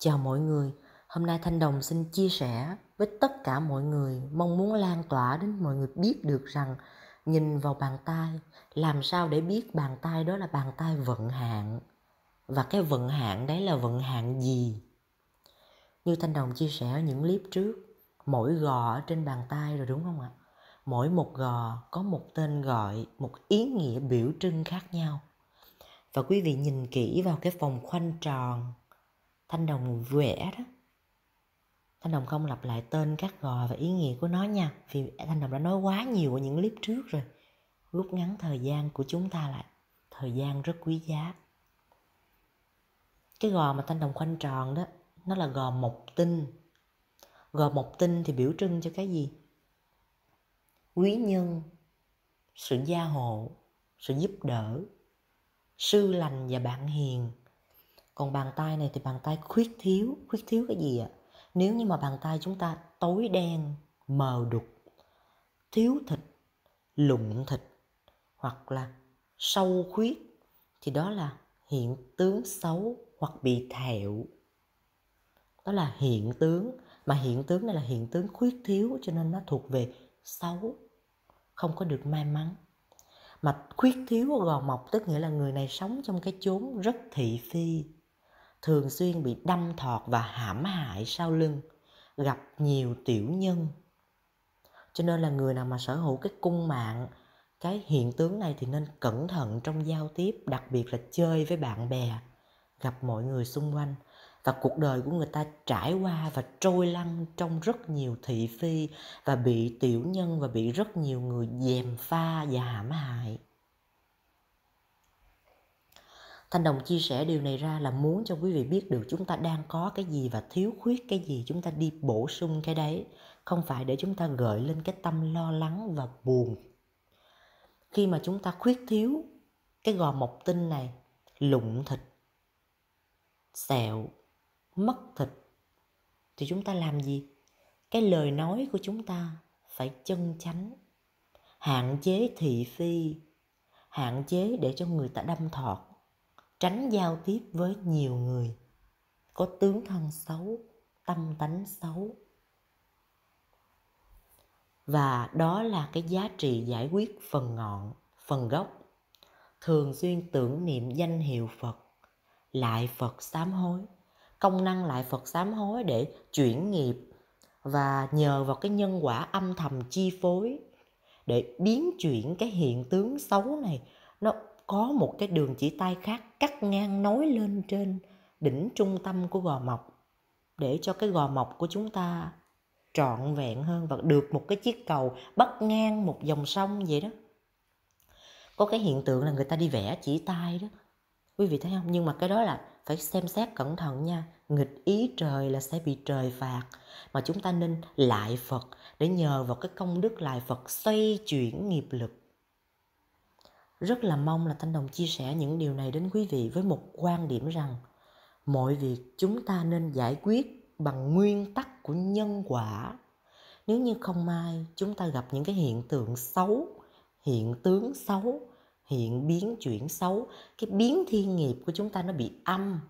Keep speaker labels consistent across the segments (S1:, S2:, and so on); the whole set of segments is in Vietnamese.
S1: Chào mọi người, hôm nay Thanh Đồng xin chia sẻ với tất cả mọi người mong muốn lan tỏa đến mọi người biết được rằng nhìn vào bàn tay, làm sao để biết bàn tay đó là bàn tay vận hạn và cái vận hạn đấy là vận hạn gì? Như Thanh Đồng chia sẻ ở những clip trước, mỗi gò ở trên bàn tay rồi đúng không ạ? Mỗi một gò có một tên gọi, một ý nghĩa biểu trưng khác nhau. Và quý vị nhìn kỹ vào cái vòng khoanh tròn Thanh Đồng vẽ đó Thanh Đồng không lặp lại tên các gò và ý nghĩa của nó nha Vì Thanh Đồng đã nói quá nhiều ở những clip trước rồi Rút ngắn thời gian của chúng ta lại Thời gian rất quý giá Cái gò mà Thanh Đồng khoanh tròn đó Nó là gò mộc tinh Gò mộc tinh thì biểu trưng cho cái gì? Quý nhân Sự gia hộ Sự giúp đỡ Sư lành và bạn hiền còn bàn tay này thì bàn tay khuyết thiếu khuyết thiếu cái gì ạ nếu như mà bàn tay chúng ta tối đen mờ đục thiếu thịt lụng thịt hoặc là sâu khuyết thì đó là hiện tướng xấu hoặc bị thẹo đó là hiện tướng mà hiện tướng này là hiện tướng khuyết thiếu cho nên nó thuộc về xấu không có được may mắn mà khuyết thiếu gò mọc tức nghĩa là người này sống trong cái chốn rất thị phi thường xuyên bị đâm thọt và hãm hại sau lưng gặp nhiều tiểu nhân cho nên là người nào mà sở hữu cái cung mạng cái hiện tướng này thì nên cẩn thận trong giao tiếp đặc biệt là chơi với bạn bè gặp mọi người xung quanh và cuộc đời của người ta trải qua và trôi lăn trong rất nhiều thị phi và bị tiểu nhân và bị rất nhiều người dèm pha và hãm hại Thanh Đồng chia sẻ điều này ra là muốn cho quý vị biết được chúng ta đang có cái gì và thiếu khuyết cái gì chúng ta đi bổ sung cái đấy. Không phải để chúng ta gợi lên cái tâm lo lắng và buồn. Khi mà chúng ta khuyết thiếu cái gò mộc tinh này, lụng thịt, sẹo, mất thịt, thì chúng ta làm gì? Cái lời nói của chúng ta phải chân chánh, hạn chế thị phi, hạn chế để cho người ta đâm thọt tránh giao tiếp với nhiều người có tướng thân xấu tâm tánh xấu và đó là cái giá trị giải quyết phần ngọn phần gốc thường xuyên tưởng niệm danh hiệu phật lại phật sám hối công năng lại phật sám hối để chuyển nghiệp và nhờ vào cái nhân quả âm thầm chi phối để biến chuyển cái hiện tướng xấu này nó có một cái đường chỉ tay khác cắt ngang nối lên trên đỉnh trung tâm của gò mọc để cho cái gò mọc của chúng ta trọn vẹn hơn và được một cái chiếc cầu bắt ngang một dòng sông vậy đó có cái hiện tượng là người ta đi vẽ chỉ tay đó quý vị thấy không nhưng mà cái đó là phải xem xét cẩn thận nha nghịch ý trời là sẽ bị trời phạt mà chúng ta nên lại phật để nhờ vào cái công đức lại phật xoay chuyển nghiệp lực rất là mong là thanh đồng chia sẻ những điều này đến quý vị với một quan điểm rằng mọi việc chúng ta nên giải quyết bằng nguyên tắc của nhân quả nếu như không may chúng ta gặp những cái hiện tượng xấu hiện tướng xấu hiện biến chuyển xấu cái biến thiên nghiệp của chúng ta nó bị âm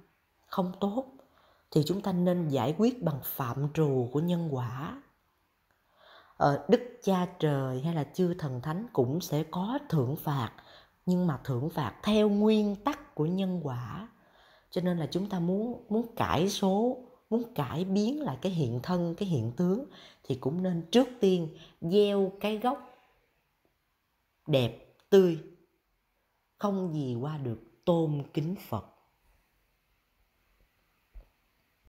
S1: không tốt thì chúng ta nên giải quyết bằng phạm trù của nhân quả ở ờ, đức cha trời hay là chư thần thánh cũng sẽ có thưởng phạt nhưng mà thưởng phạt theo nguyên tắc của nhân quả cho nên là chúng ta muốn muốn cải số muốn cải biến lại cái hiện thân cái hiện tướng thì cũng nên trước tiên gieo cái gốc đẹp tươi không gì qua được tôn kính phật